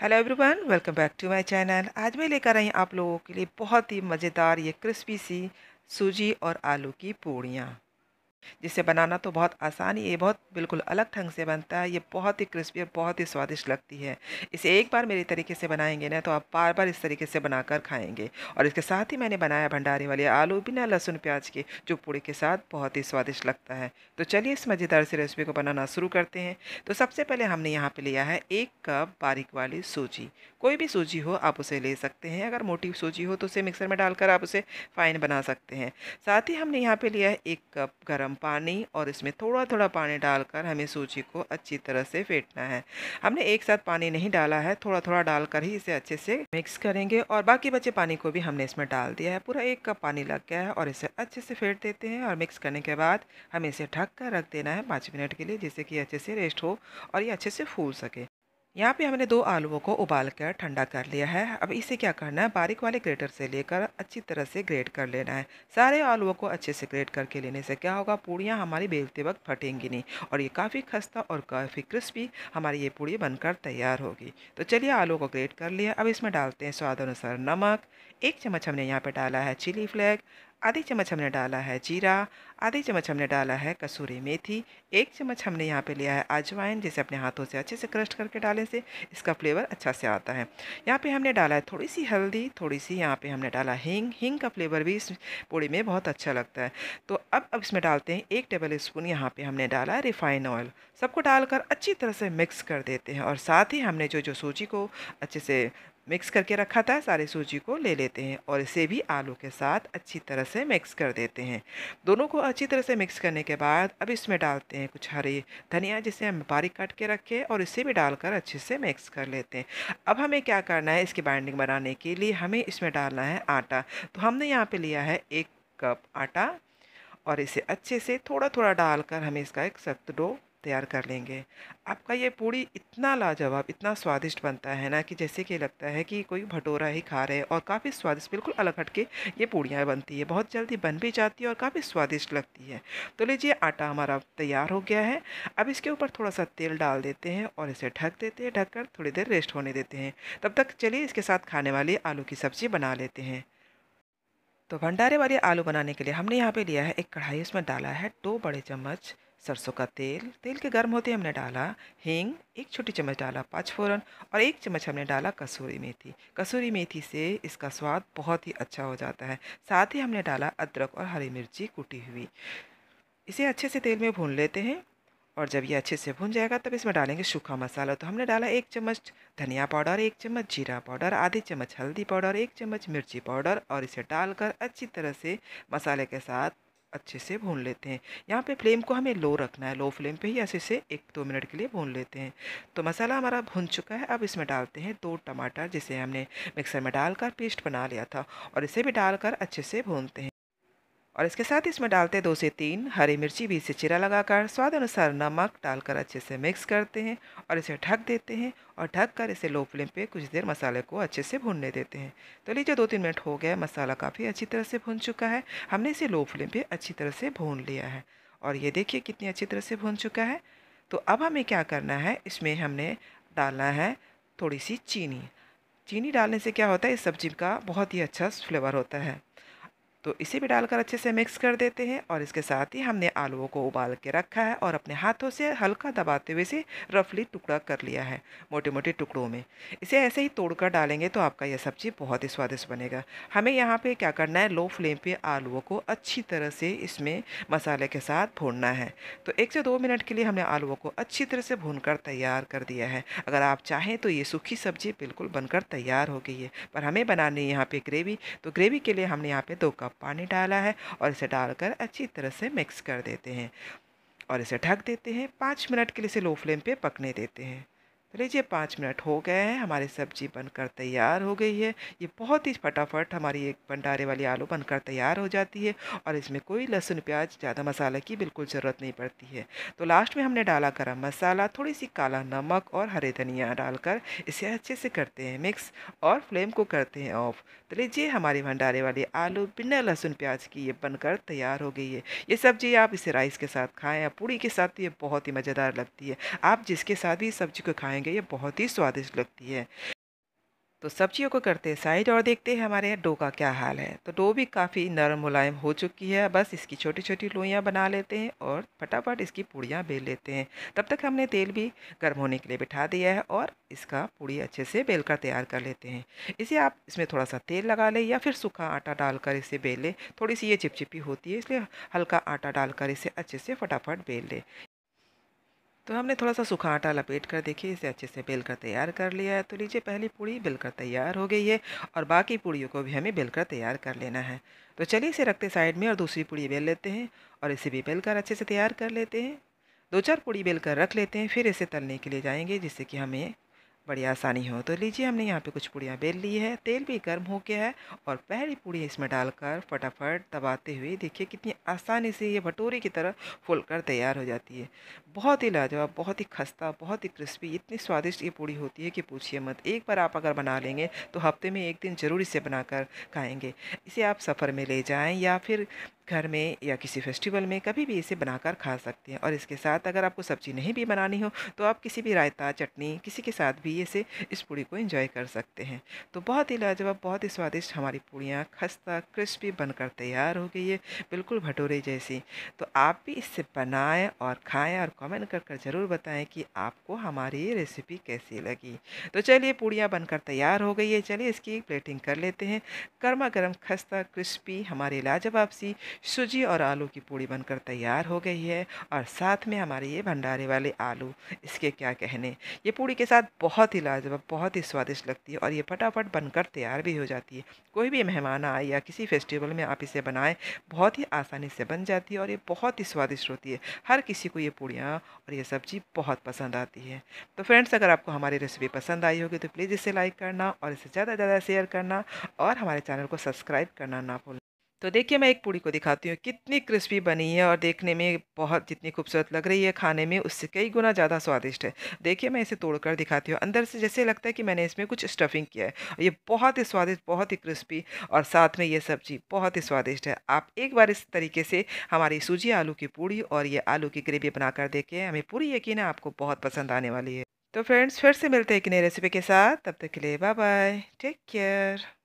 hello everyone welcome back to my channel आज मैं लेकर आई आप लोगों के लिए बहुत ही मज़ेदार ये क्रिस्पी सी सूजी और आलू की पूड़ियाँ जिसे बनाना तो बहुत आसान ही है बहुत बिल्कुल अलग ढंग से बनता है ये बहुत ही क्रिस्पी और बहुत ही स्वादिष्ट लगती है इसे एक बार मेरे तरीके से बनाएंगे ना तो आप बार बार इस तरीके से बनाकर खाएंगे और इसके साथ ही मैंने बनाया भंडारे वाले आलू बिना लहसुन प्याज के जो पूड़ी के साथ बहुत ही स्वादिष्ट लगता है तो चलिए इस मज़ेदार सी रेसिपी को बनाना शुरू करते हैं तो सबसे पहले हमने यहाँ पर लिया है एक कप बारीक वाली सूजी कोई भी सूजी हो आप उसे ले सकते हैं अगर मोटी सूजी हो तो उसे मिक्सर में डालकर आप उसे फाइन बना सकते हैं साथ ही हमने यहाँ पर लिया है एक कप गर्म पानी और इसमें थोड़ा थोड़ा पानी डालकर हमें सूजी को अच्छी तरह से फेंटना है हमने एक साथ पानी नहीं डाला है थोड़ा थोड़ा डालकर ही इसे अच्छे से मिक्स करेंगे और बाकी बचे पानी को भी हमने इसमें डाल दिया है पूरा एक कप पानी लग गया है और इसे अच्छे से फेंट देते हैं और मिक्स करने के बाद हमें इसे ढक कर रख देना है पाँच मिनट के लिए जिससे कि अच्छे से रेस्ट हो और ये अच्छे से फूल सके यहाँ पे हमने दो आलूओं को उबाल कर ठंडा कर लिया है अब इसे क्या करना है बारीक वाले ग्रेटर से लेकर अच्छी तरह से ग्रेट कर लेना है सारे आलूओं को अच्छे से ग्रेट करके लेने से क्या होगा पूड़ियाँ हमारी बेलते वक्त फटेंगी नहीं और ये काफ़ी खस्ता और काफ़ी क्रिस्पी हमारी ये पूड़ी बनकर तैयार होगी तो चलिए आलू को ग्रेट कर लिया अब इसमें डालते हैं स्वाद अनुसार नमक एक चम्मच हमने यहाँ पर डाला है चिली फ्लैग आधी चम्मच हमने डाला है जीरा आधी चम्मच हमने डाला है कसूरी मेथी एक चम्मच हमने यहाँ पे लिया है अजवाइन जिसे अपने हाथों से अच्छे से क्रश करके डालने से इसका फ्लेवर अच्छा से आता है यहाँ पे हमने डाला है थोड़ी सी हल्दी थोड़ी सी यहाँ पे हमने डाला हींग हींग का फ्लेवर भी इस पूड़ी में बहुत अच्छा लगता है तो अब अब इसमें डालते हैं एक टेबल स्पून यहाँ पर हमने डाला है रिफाइन ऑयल सबको डालकर अच्छी तरह से मिक्स कर देते हैं और साथ ही हमने जो जो सूजी को अच्छे से मिक्स करके रखा था सारी सूजी को ले लेते हैं और इसे भी आलू के साथ अच्छी तरह से मिक्स कर देते हैं दोनों को अच्छी तरह से मिक्स करने के बाद अब इसमें डालते हैं कुछ हरी धनिया जिसे हम बारीक काट के रखे और इसे भी डालकर अच्छे से मिक्स कर लेते हैं अब हमें क्या करना है इसकी बाइंडिंग बनाने के लिए हमें इसमें डालना है आटा तो हमने यहाँ पर लिया है एक कप आटा और इसे अच्छे से थोड़ा थोड़ा डालकर हमें इसका एक सख्त डो तैयार कर लेंगे आपका ये पूड़ी इतना लाजवाब इतना स्वादिष्ट बनता है ना कि जैसे कि लगता है कि कोई भटोरा ही खा रहे हैं और काफ़ी स्वादिष्ट बिल्कुल अलग हट के ये पूड़ियाँ बनती है बहुत जल्दी बन भी जाती है और काफ़ी स्वादिष्ट लगती है तो लीजिए आटा हमारा तैयार हो गया है अब इसके ऊपर थोड़ा सा तेल डाल देते हैं और इसे ढक देते हैं ढककर थोड़ी देर रेस्ट होने देते हैं तब तक चलिए इसके साथ खाने वाली आलू की सब्ज़ी बना लेते हैं तो भंडारे वाले आलू बनाने के लिए हमने यहाँ पे लिया है एक कढ़ाई उसमें डाला है दो बड़े चम्मच सरसों का तेल तेल के गर्म होते हमने डाला हींग एक छोटी चम्मच डाला पाँच फोरन और एक चम्मच हमने डाला कसूरी मेथी कसूरी मेथी से इसका स्वाद बहुत ही अच्छा हो जाता है साथ ही हमने डाला अदरक और हरी मिर्ची कूटी हुई इसे अच्छे से तेल में भून लेते हैं और जब ये अच्छे से भून जाएगा तब इसमें डालेंगे सूखा मसाला तो हमने डाला एक चम्मच धनिया पाउडर एक चम्मच जीरा पाउडर आधी चम्मच हल्दी पाउडर एक चम्मच मिर्ची पाउडर और इसे डालकर अच्छी तरह से मसाले के साथ अच्छे से भून लेते हैं यहाँ पे फ्लेम को हमें लो रखना है लो फ्लेम पे ही ऐसे से एक दो मिनट के लिए भून लेते हैं तो मसाला हमारा भून चुका है अब इसमें डालते हैं दो टमाटर जिसे हमने मिक्सर में डालकर पेस्ट बना लिया था और इसे भी डालकर अच्छे से भूनते हैं और इसके साथ इसमें डालते दो से तीन हरी मिर्ची भी इसे चिरा लगाकर स्वाद अनुसार नमक डालकर अच्छे से मिक्स करते हैं और इसे ढक देते हैं और ढक कर इसे लो फ्लेम पे कुछ देर मसाले को अच्छे से भूनने देते हैं तो लीजिए दो तीन मिनट हो गया मसाला काफ़ी अच्छी तरह से भून चुका है हमने इसे लो फ्लेम पर अच्छी तरह से भून लिया है और ये देखिए कितनी अच्छी तरह से भून चुका है तो अब हमें क्या करना है इसमें हमने डालना है थोड़ी सी चीनी चीनी डालने से क्या होता है इस सब्जी का बहुत ही अच्छा फ्लेवर होता है तो इसे भी डालकर अच्छे से मिक्स कर देते हैं और इसके साथ ही हमने आलूओं को उबाल के रखा है और अपने हाथों से हल्का दबाते हुए इसे रफली टुकड़ा कर लिया है मोटे मोटे टुकड़ों में इसे ऐसे ही तोड़कर डालेंगे तो आपका यह सब्जी बहुत ही स्वादिष्ट बनेगा हमें यहाँ पे क्या करना है लो फ्लेम पे आलूओं को अच्छी तरह से इसमें मसाले के साथ भूनना है तो एक से दो मिनट के लिए हमने आलूओं को अच्छी तरह से भून कर तैयार कर दिया है अगर आप चाहें तो ये सूखी सब्जी बिल्कुल बनकर तैयार हो गई है पर हमें बनानी है यहाँ पर ग्रेवी तो ग्रेवी के लिए हमने यहाँ पर दो कप पानी डाला है और इसे डालकर अच्छी तरह से मिक्स कर देते हैं और इसे ढक देते हैं पाँच मिनट के लिए इसे लो फ्लेम पे पकने देते हैं तो लीजिए पाँच मिनट हो गए हैं हमारी सब्जी बनकर तैयार हो गई है ये बहुत ही फटाफट हमारी एक भंडारे वाली आलू बनकर तैयार हो जाती है और इसमें कोई लहसुन प्याज ज़्यादा मसाला की बिल्कुल ज़रूरत नहीं पड़ती है तो लास्ट में हमने डाला गरम मसाला थोड़ी सी काला नमक और हरे धनिया डालकर इसे अच्छे से करते हैं मिक्स और फ्लेम को करते हैं ऑफ तो लीजिए हमारी भंडारे वाली आलू बिना लहसुन प्याज की ये बनकर तैयार हो गई है ये सब्जी आप इसे राइस के साथ खाएँ या पूड़ी के साथ ये बहुत ही मज़ेदार लगती है आप जिसके साथ भी सब्जी को खाएँ बनाएंगे ये बहुत ही स्वादिष्ट लगती है तो सब्जियों को करते हैं साइड और देखते हैं हमारे यहाँ डो का क्या हाल है तो डो भी काफ़ी नरम मुलायम हो चुकी है बस इसकी छोटी छोटी लोइयाँ बना लेते हैं और फटाफट इसकी पूड़ियाँ बेल लेते हैं तब तक हमने तेल भी गर्म होने के लिए बिठा दिया है और इसका पूड़ी अच्छे से बेल कर तैयार कर लेते हैं इसे आप इसमें थोड़ा सा तेल लगा लें या फिर सूखा आटा डालकर इसे बेल लें थोड़ी सी ये चिपचिपी होती है इसलिए हल्का आटा डालकर इसे अच्छे से फटाफट बेल लें तो हमने थोड़ा सा सूखा आटा लपेट कर देखिए इसे अच्छे से बेल कर तैयार कर लिया है तो लीजिए पहली पूड़ी बेलकर तैयार हो गई है और बाकी पूड़ियों को भी हमें बेलकर तैयार कर लेना है तो चलिए इसे रखते साइड में और दूसरी पूड़ी बेल लेते हैं और इसे भी बेलकर अच्छे से तैयार कर लेते हैं दो चार पूड़ी बेलकर रख लेते हैं फिर इसे तलने के लिए जाएंगे जिससे कि हमें बड़ी आसानी हो तो लीजिए हमने यहाँ पे कुछ पूड़ियाँ बेल ली है तेल भी गर्म हो गया है और पहली पूड़ी इसमें डालकर फटाफट दबाते हुए देखिए कितनी आसानी से ये भटूरी की तरह फुल कर तैयार हो जाती है बहुत ही लाजवाब बहुत ही खस्ता बहुत ही क्रिस्पी इतनी स्वादिष्ट ये पूड़ी होती है कि पूछिए मत एक बार आप अगर बना लेंगे तो हफ्ते में एक दिन ज़रूर इसे बना खाएँगे इसे आप सफ़र में ले जाएँ या फिर घर में या किसी फेस्टिवल में कभी भी इसे बनाकर खा सकते हैं और इसके साथ अगर आपको सब्ज़ी नहीं भी बनानी हो तो आप किसी भी रायता चटनी किसी के साथ भी इसे इस पूड़ी को एंजॉय कर सकते हैं तो बहुत ही लाजवाब बहुत ही स्वादिष्ट हमारी पूड़ियाँ खस्ता क्रिस्पी बनकर तैयार हो गई है बिल्कुल भटोरे जैसी तो आप भी इससे बनाएं और खाएं और कमेंट कर कर ज़रूर बताएं कि आपको हमारी ये रेसिपी कैसी लगी तो चलिए पूड़ियाँ बनकर तैयार हो गई है चलिए इसकी प्लेटिंग कर लेते हैं गर्मा गर्म खस्ता क्रिस्पी हमारे लाजवाब सी सूजी और आलू की पूड़ी बनकर तैयार हो गई है और साथ में हमारे ये भंडारे वाले आलू इसके क्या कहने ये पूड़ी के साथ बहुत ही लाजवाब बहुत ही स्वादिष्ट लगती है और ये फटाफट बनकर तैयार भी हो जाती है कोई भी मेहमान आए या किसी फेस्टिवल में आप इसे बनाएं बहुत ही आसानी से बन जाती है और ये बहुत ही स्वादिष्ट होती है हर किसी को ये पूड़ियाँ और ये सब्ज़ी बहुत पसंद आती है तो फ्रेंड्स अगर आपको हमारी रेसिपी पसंद आई होगी तो प्लीज़ इसे लाइक करना और इसे ज़्यादा से ज़्यादा शेयर करना और हमारे चैनल को सब्सक्राइब करना ना भूलना तो देखिए मैं एक पूड़ी को दिखाती हूँ कितनी क्रिस्पी बनी है और देखने में बहुत जितनी खूबसूरत लग रही है खाने में उससे कई गुना ज़्यादा स्वादिष्ट है देखिए मैं इसे तोड़कर दिखाती हूँ अंदर से जैसे लगता है कि मैंने इसमें कुछ स्टफिंग किया है और ये बहुत ही स्वादिष्ट बहुत ही क्रिस्पी और साथ में ये सब्जी बहुत ही स्वादिष्ट है आप एक बार इस तरीके से हमारी सूजी आलू की पूड़ी और ये आलू की ग्रेवी बनाकर देखें हमें पूरी यकीन है आपको बहुत पसंद आने वाली है तो फ्रेंड्स फिर से मिलते हैं एक नई रेसिपी के साथ तब तक के लिए बाय बाय टेक केयर